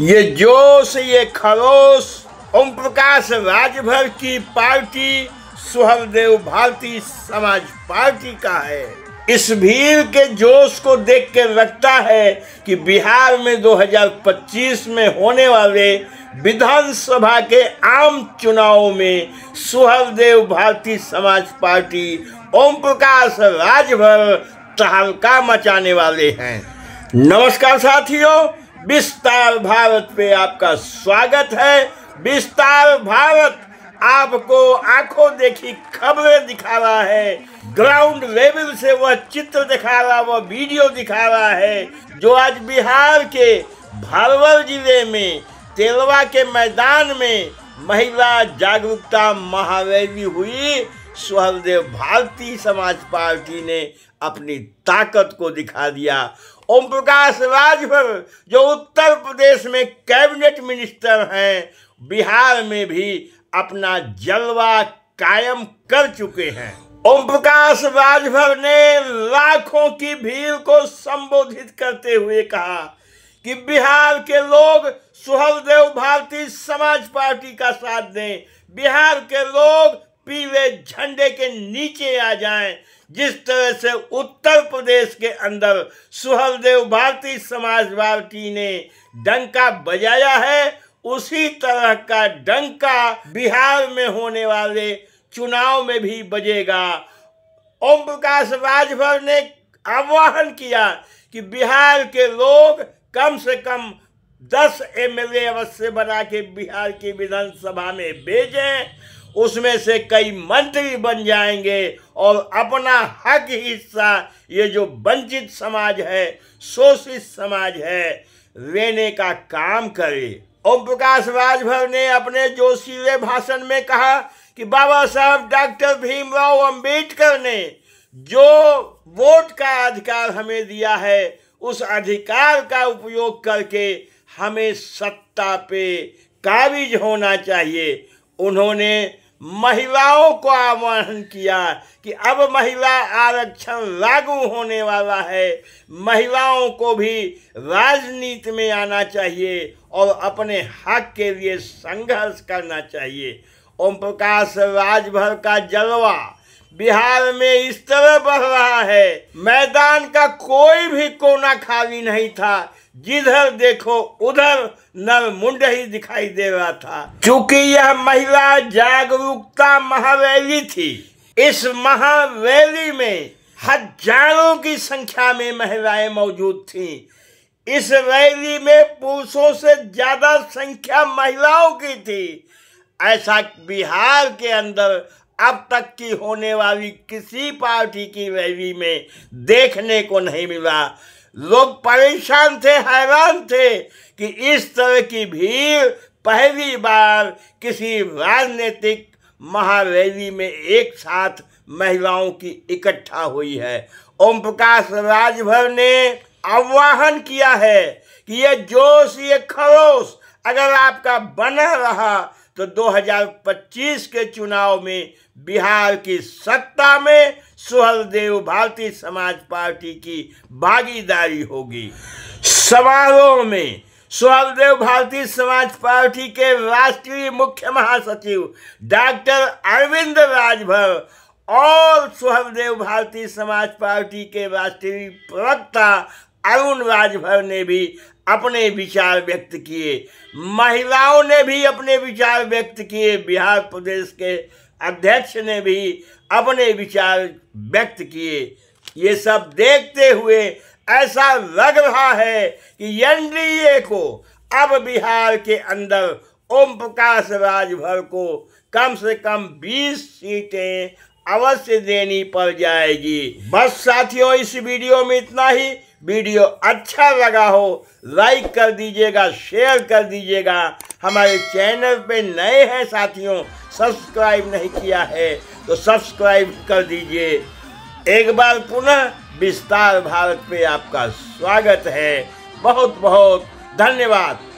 ये जोश ये खरोश ओम प्रकाश राजभर की पार्टी सुहरदेव भारती समाज पार्टी का है इस भीड़ के जोश को देख के लगता है कि बिहार में 2025 में होने वाले विधानसभा के आम चुनाव में सुहरदेव भारती समाज पार्टी ओम प्रकाश राजभर तहलका मचाने वाले हैं नमस्कार साथियों विस्तार भारत पे आपका स्वागत है विस्तार भारत आपको आंखों देखी खबरें दिखा रहा है ग्राउंड लेवल से वह चित्र दिखा रहा वह वीडियो दिखा रहा है जो आज बिहार के भरवल जिले में तेलवा के मैदान में महिला जागरूकता महारैली हुई सुहलदेव भारतीय समाज पार्टी ने अपनी ताकत को दिखा दिया ओम प्रकाश राजभर जो उत्तर प्रदेश में कैबिनेट मिनिस्टर हैं बिहार में भी अपना जलवा कायम कर चुके हैं ओम प्रकाश राजभर ने लाखों की भीड़ को संबोधित करते हुए कहा कि बिहार के लोग सुहलदेव भारतीय समाज पार्टी का साथ दें बिहार के लोग पीले झंडे के नीचे आ जाएं जिस तरह से उत्तर प्रदेश के अंदर सुहलदेव भारतीय समाज पार्टी ने डंका बजाया है उसी तरह का डंका बिहार में होने वाले चुनाव में भी बजेगा ओम प्रकाश राजभर ने आह्वान किया कि बिहार के लोग कम से कम दस एम एल ए अवश्य बना के बिहार की विधानसभा में भेजें उसमें से कई मंत्री बन जाएंगे और अपना हक हिस्सा ये जो वंचित समाज है शोषित समाज है लेने का काम करे ओम प्रकाश राजभर ने अपने जोशीले भाषण में कहा कि बाबा साहब डॉक्टर भीमराव अंबेडकर ने जो वोट का अधिकार हमें दिया है उस अधिकार का उपयोग करके हमें सत्ता पे काबिज होना चाहिए उन्होंने महिलाओं को आह्वान किया कि अब महिला आरक्षण लागू होने वाला है महिलाओं को भी राजनीति में आना चाहिए और अपने हक के लिए संघर्ष करना चाहिए ओम प्रकाश राजभर का जलवा बिहार में इस तरह बढ़ रहा है मैदान का कोई भी कोना खाली नहीं था जिधर देखो उधर नर मुंड ही दिखाई दे रहा था क्योंकि यह महिला जागरूकता महावैली थी इस महावैली में हजारों की संख्या में महिलाएं मौजूद थीं इस रैली में पुरुषों से ज्यादा संख्या महिलाओं की थी ऐसा बिहार के अंदर अब तक की होने वाली किसी पार्टी की रैली में देखने को नहीं मिला लोग परेशान थे हैरान थे कि इस तरह की भीड़ पहली बार किसी राजनीतिक महारैली में एक साथ महिलाओं की इकट्ठा हुई है ओम प्रकाश राजभर ने आह्वान किया है कि ये जोश ये खरोश अगर आपका बना रहा तो 2025 के चुनाव में बिहार की सत्ता में सुहलदेव भारतीय समाज पार्टी की भागीदारी होगी समारोह में सुहलदेव भारतीय समाज पार्टी के राष्ट्रीय मुख्य महासचिव डॉक्टर अरविंद राजभर और सुहलदेव भारतीय समाज पार्टी के राष्ट्रीय प्रवक्ता अरुण राजभर ने भी अपने विचार व्यक्त किए महिलाओं ने भी अपने विचार व्यक्त किए बिहार प्रदेश के अध्यक्ष ने भी अपने विचार व्यक्त किए ये सब देखते हुए ऐसा लग रहा है कि एनडीए को अब बिहार के अंदर ओम प्रकाश राजभर को कम से कम 20 सीटें अवश्य देनी पड़ जाएगी बस साथियों इस वीडियो में इतना ही वीडियो अच्छा लगा हो लाइक कर दीजिएगा शेयर कर दीजिएगा हमारे चैनल पे नए हैं साथियों सब्सक्राइब नहीं किया है तो सब्सक्राइब कर दीजिए एक बार पुनः विस्तार भारत पे आपका स्वागत है बहुत बहुत धन्यवाद